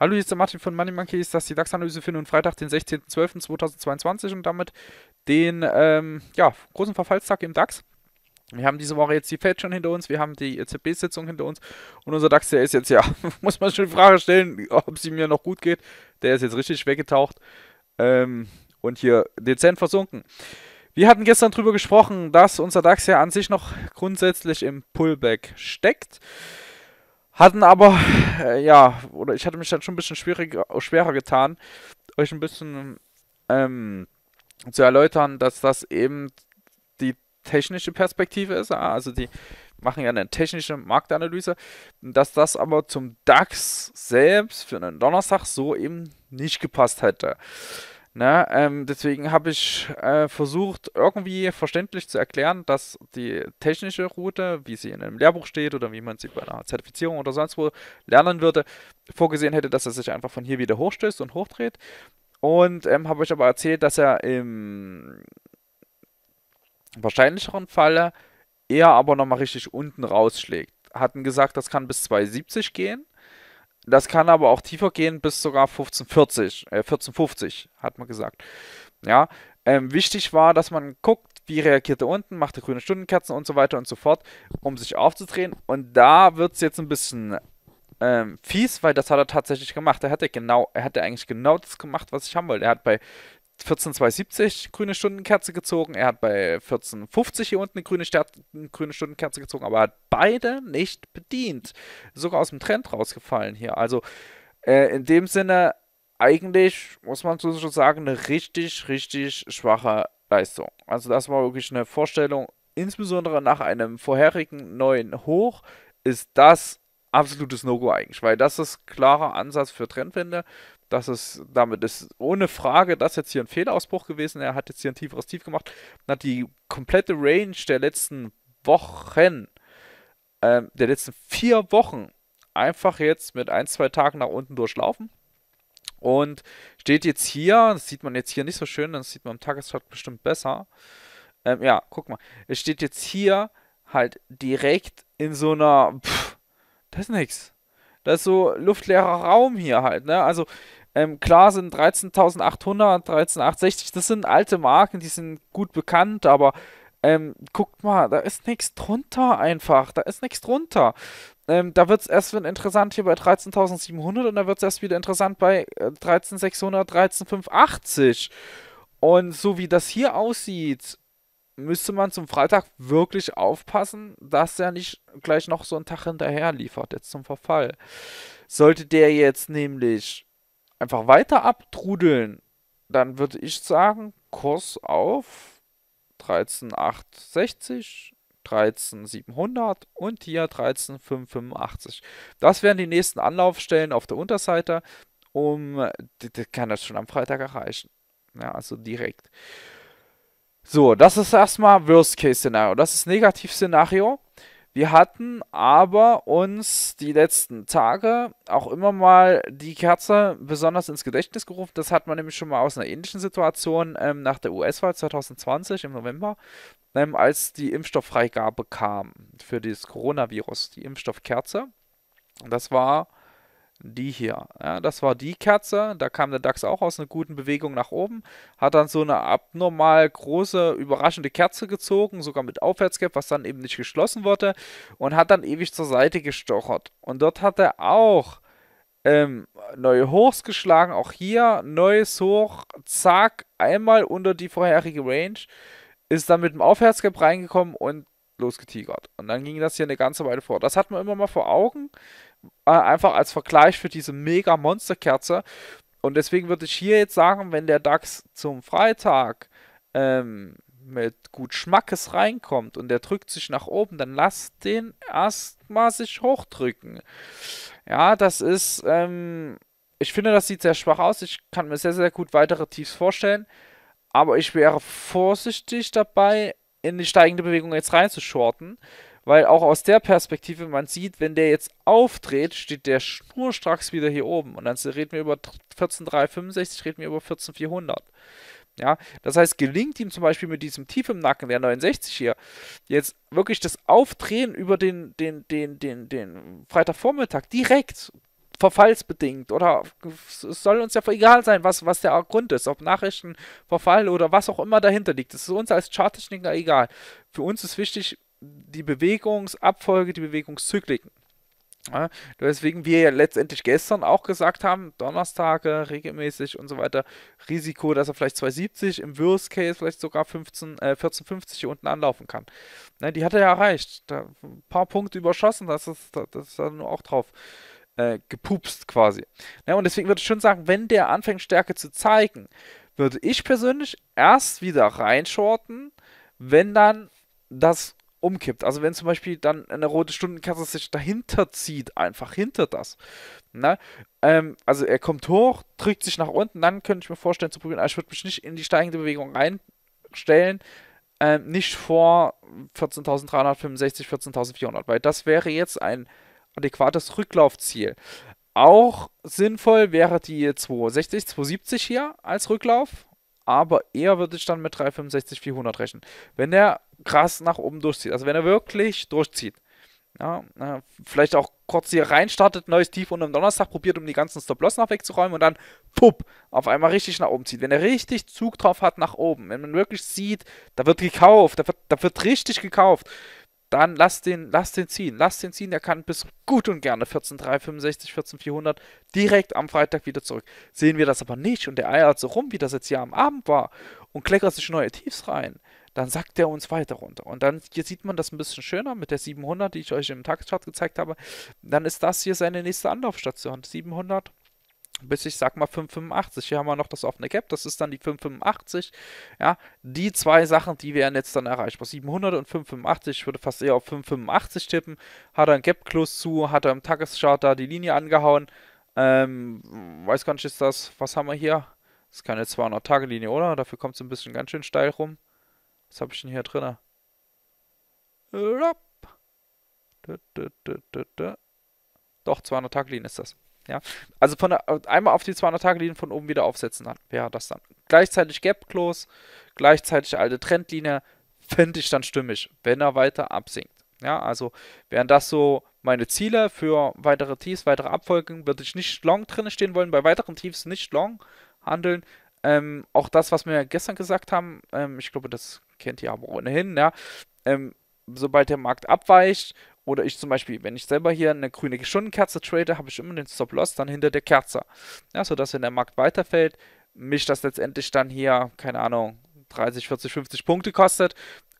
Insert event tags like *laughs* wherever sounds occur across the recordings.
Hallo, hier ist der Martin von Money Monkeys. Das ist die DAX-Analyse für den Freitag, den 16.12.2022 und damit den ähm, ja, großen Verfallstag im DAX. Wir haben diese Woche jetzt die Fed schon hinter uns, wir haben die EZB-Sitzung hinter uns und unser DAX, der ist jetzt, ja, *laughs* muss man schon die Frage stellen, ob es ihm ja noch gut geht. Der ist jetzt richtig weggetaucht ähm, und hier dezent versunken. Wir hatten gestern darüber gesprochen, dass unser DAX ja an sich noch grundsätzlich im Pullback steckt. Hatten aber, äh, ja, oder ich hatte mich dann schon ein bisschen äh, schwerer getan, euch ein bisschen ähm, zu erläutern, dass das eben die technische Perspektive ist. Also die machen ja eine technische Marktanalyse, dass das aber zum DAX selbst für einen Donnerstag so eben nicht gepasst hätte. Na, ähm, deswegen habe ich äh, versucht, irgendwie verständlich zu erklären, dass die technische Route, wie sie in einem Lehrbuch steht oder wie man sie bei einer Zertifizierung oder sonst wo lernen würde, vorgesehen hätte, dass er sich einfach von hier wieder hochstößt und hochdreht. Und ähm, habe euch aber erzählt, dass er im wahrscheinlicheren Falle eher aber nochmal richtig unten rausschlägt. Hatten gesagt, das kann bis 270 gehen. Das kann aber auch tiefer gehen, bis sogar 1440, äh, 1450, hat man gesagt. Ja, ähm, wichtig war, dass man guckt, wie reagiert er unten, macht er grüne Stundenkerzen und so weiter und so fort, um sich aufzudrehen. Und da wird es jetzt ein bisschen ähm, fies, weil das hat er tatsächlich gemacht. Er hatte genau, er hatte eigentlich genau das gemacht, was ich haben wollte. Er hat bei 14,270 grüne Stundenkerze gezogen. Er hat bei 14,50 hier unten eine grüne, Stert eine grüne Stundenkerze gezogen, aber hat beide nicht bedient. Sogar aus dem Trend rausgefallen hier. Also äh, in dem Sinne, eigentlich muss man so sagen, eine richtig, richtig schwache Leistung. Also das war wirklich eine Vorstellung. Insbesondere nach einem vorherigen neuen Hoch ist das absolutes No-Go eigentlich, weil das ist klarer Ansatz für Trendwende. Das ist, damit ist ohne Frage das jetzt hier ein Fehlausbruch gewesen. Er hat jetzt hier ein tieferes Tief gemacht und hat die komplette Range der letzten Wochen, ähm, der letzten vier Wochen einfach jetzt mit ein, zwei Tagen nach unten durchlaufen. Und steht jetzt hier, das sieht man jetzt hier nicht so schön, das sieht man im Tageschart bestimmt besser. Ähm, ja, guck mal, es steht jetzt hier halt direkt in so einer, pff, das ist nix. Das ist so luftleerer Raum hier halt, ne? Also ähm, klar sind 13.800, 13.860, das sind alte Marken, die sind gut bekannt, aber ähm, guckt mal, da ist nichts drunter einfach, da ist nichts drunter. Ähm, da wird es erst wieder interessant hier bei 13.700 und da wird es erst wieder interessant bei 13.600, äh, 13.580. Und so wie das hier aussieht, müsste man zum Freitag wirklich aufpassen, dass er nicht gleich noch so einen Tag hinterher liefert, jetzt zum Verfall. Sollte der jetzt nämlich einfach weiter abtrudeln, dann würde ich sagen, Kurs auf 13,860, 13,700 und hier 13,585. Das wären die nächsten Anlaufstellen auf der Unterseite, um, die, kann das schon am Freitag erreichen. Ja, also direkt. So, das ist erstmal Worst-Case-Szenario. Das ist Negativ-Szenario. Wir hatten aber uns die letzten Tage auch immer mal die Kerze besonders ins Gedächtnis gerufen. Das hat man nämlich schon mal aus einer ähnlichen Situation ähm, nach der US-Wahl 2020 im November, ähm, als die Impfstofffreigabe kam für das Coronavirus, die Impfstoffkerze. Und Das war die hier. Ja, das war die Kerze. Da kam der DAX auch aus einer guten Bewegung nach oben. Hat dann so eine abnormal große, überraschende Kerze gezogen, sogar mit Aufwärtsgap, was dann eben nicht geschlossen wurde. Und hat dann ewig zur Seite gestochert. Und dort hat er auch ähm, neue Hochs geschlagen. Auch hier neues Hoch. Zack, einmal unter die vorherige Range. Ist dann mit dem Aufwärtsgap reingekommen und losgetigert. Und dann ging das hier eine ganze Weile vor. Das hat man immer mal vor Augen. Äh, einfach als Vergleich für diese mega Monsterkerze. Und deswegen würde ich hier jetzt sagen, wenn der DAX zum Freitag ähm, mit gut Schmackes reinkommt und der drückt sich nach oben, dann lasst den erstmal sich hochdrücken. Ja, das ist, ähm, ich finde, das sieht sehr schwach aus. Ich kann mir sehr, sehr gut weitere Tiefs vorstellen. Aber ich wäre vorsichtig dabei, in die steigende Bewegung jetzt reinzuschorten, weil auch aus der Perspektive man sieht, wenn der jetzt auftritt, steht der schnurstracks wieder hier oben und dann reden wir über 14.365, reden wir über 14.400. Ja, das heißt, gelingt ihm zum Beispiel mit diesem Tief im Nacken, der 69 hier, jetzt wirklich das Aufdrehen über den, den, den, den, den Freitagvormittag direkt, verfallsbedingt oder es soll uns ja egal sein, was, was der Grund ist, ob Nachrichten, Verfall oder was auch immer dahinter liegt. Das ist uns als Charttechniker egal. Für uns ist wichtig, die Bewegungsabfolge, die Bewegungszykliken. Ja, deswegen wir ja letztendlich gestern auch gesagt haben, Donnerstage regelmäßig und so weiter, Risiko, dass er vielleicht 270, im Worst Case vielleicht sogar 15, äh, 1450 hier unten anlaufen kann. Ne, die hat er ja erreicht. Da, ein paar Punkte überschossen, das ist, das ist dann auch drauf äh, gepupst quasi. Ne, und deswegen würde ich schon sagen, wenn der anfängt Stärke zu zeigen, würde ich persönlich erst wieder reinschorten, wenn dann das umkippt. Also wenn zum Beispiel dann eine rote Stundenkasse sich dahinter zieht, einfach hinter das. Ne? Ähm, also er kommt hoch, drückt sich nach unten, dann könnte ich mir vorstellen zu probieren, aber also ich würde mich nicht in die steigende Bewegung reinstellen, ähm, nicht vor 14.365, 14.400, weil das wäre jetzt ein adäquates Rücklaufziel. Auch sinnvoll wäre die 260, 270 hier als Rücklauf, aber eher würde ich dann mit 365, 400 rechnen. Wenn der krass nach oben durchzieht, also wenn er wirklich durchzieht, ja, vielleicht auch kurz hier reinstartet, neues Tief und am Donnerstag probiert, um die ganzen Stop-Loss nach wegzuräumen und dann, pupp, auf einmal richtig nach oben zieht. Wenn er richtig Zug drauf hat nach oben, wenn man wirklich sieht, da wird gekauft, da wird, da wird richtig gekauft, dann lass den, lass den ziehen, lass den ziehen, der kann bis gut und gerne 14,365, 14.400 direkt am Freitag wieder zurück. Sehen wir das aber nicht und der eiert so rum, wie das jetzt hier am Abend war und kleckert sich neue Tiefs rein, dann sackt der uns weiter runter. Und dann, hier sieht man das ein bisschen schöner mit der 700, die ich euch im Tageschart gezeigt habe, dann ist das hier seine nächste Anlaufstation, 700, bis ich sag mal 585. Hier haben wir noch das offene Cap, das ist dann die 585. Ja, die zwei Sachen, die wären jetzt dann erreichbar. 700 und 585, ich würde fast eher auf 585 tippen. Hat er einen Gap Close zu, hat er im Tageschart da die Linie angehauen. Ähm, weiß gar nicht, ist das, was haben wir hier? Das ist keine 200-Tage-Linie, oder? Dafür kommt es ein bisschen ganz schön steil rum. Was habe ich denn hier drin? Äh, Doch, 200-Tage-Linie ist das. Ja? Also von der, einmal auf die 200-Tage-Linie von oben wieder aufsetzen dann, wäre das dann. Gleichzeitig Gap-Close, gleichzeitig alte Trendlinie, finde ich dann stimmig, wenn er weiter absinkt. Ja, also wären das so meine Ziele für weitere Tiefs, weitere Abfolgen, würde ich nicht long drin stehen wollen, bei weiteren Tiefs nicht long handeln. Ähm, auch das, was wir gestern gesagt haben, ähm, ich glaube, das kennt ihr aber ohnehin, ja. Ähm, sobald der Markt abweicht oder ich zum Beispiel, wenn ich selber hier eine grüne Stundenkerze trade, habe ich immer den Stop-Loss dann hinter der Kerze. Ja, sodass, wenn der Markt weiterfällt, mich das letztendlich dann hier, keine Ahnung, 30, 40, 50 Punkte kostet.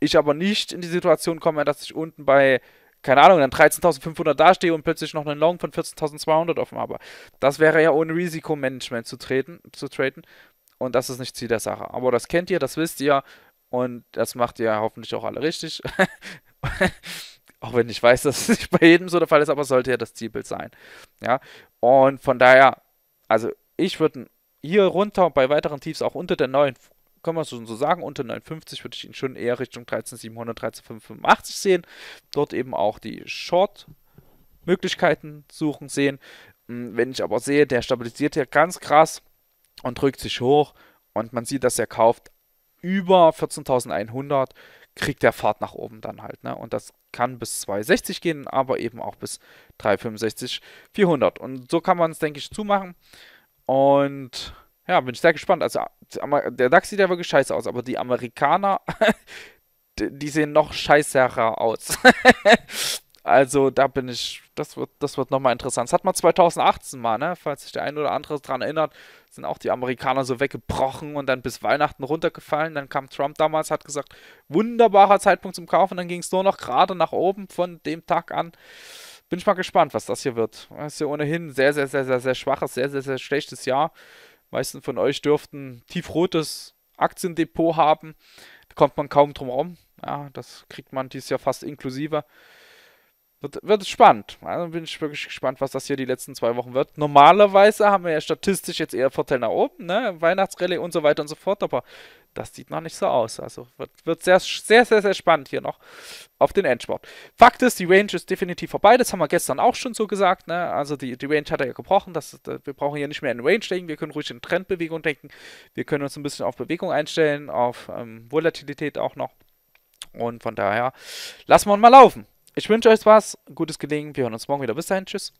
Ich aber nicht in die Situation komme, dass ich unten bei, keine Ahnung, dann 13.500 dastehe und plötzlich noch einen Long von 14.200 offen habe. Das wäre ja ohne Risikomanagement zu, treten, zu traden. Und das ist nicht Ziel der Sache. Aber das kennt ihr, das wisst ihr. Und das macht ihr hoffentlich auch alle richtig. *laughs* Auch wenn ich weiß, *laughs* dass es nicht bei jedem so der Fall ist, aber sollte ja das Zielbild sein. Ja, und von daher, also ich würde hier runter bei weiteren Tiefs auch unter der 9, können wir es so sagen, unter 950 würde ich ihn schon eher Richtung 13700, 13585 sehen. Dort eben auch die Short-Möglichkeiten suchen sehen. Hm, wenn ich aber sehe, der stabilisiert hier ganz krass und drückt sich hoch und man sieht, dass er kauft über 14.100, kriegt der Fahrt nach oben dann halt. Ne? Und das kann bis 260 gehen, aber eben auch bis 365, 400. Und so kann man es, denke ich, zumachen. Und ja, bin ich sehr gespannt. Also der DAX sieht ja wirklich scheiße aus, aber die Amerikaner, *laughs* die sehen noch scheißerer aus. *laughs* Also da bin ich, das wird, das wird nochmal interessant. Das hat man 2018 mal, ne? Falls sich der ein oder andere daran erinnert, sind auch die Amerikaner so weggebrochen und dann bis Weihnachten runtergefallen. Dann kam Trump damals, hat gesagt, wunderbarer Zeitpunkt zum Kaufen. Dann ging es nur noch gerade nach oben von dem Tag an. Bin ich mal gespannt, was das hier wird. Es ist ja ohnehin sehr, sehr, sehr, sehr, sehr schwaches, sehr, sehr, sehr schlechtes Jahr. Die meisten von euch dürften tiefrotes Aktiendepot haben. Da kommt man kaum drum herum. Ja, das kriegt man dieses Jahr fast inklusive. Wird, wird spannend. Also bin ich wirklich gespannt, was das hier die letzten zwei Wochen wird. Normalerweise haben wir ja statistisch jetzt eher Vorteil nach oben, ne? Weihnachtsrallye und so weiter und so fort, aber das sieht noch nicht so aus. Also wird, wird sehr, sehr, sehr, sehr spannend hier noch auf den Endsport. Fakt ist, die Range ist definitiv vorbei. Das haben wir gestern auch schon so gesagt. Ne? Also die, die Range hat er ja gebrochen. Das, äh, wir brauchen hier nicht mehr in Range denken. Wir können ruhig in Trendbewegung denken. Wir können uns ein bisschen auf Bewegung einstellen, auf ähm, Volatilität auch noch. Und von daher lassen wir ihn mal laufen. Ich wünsche euch was, gutes Gelingen, wir hören uns morgen wieder. Bis dahin, tschüss.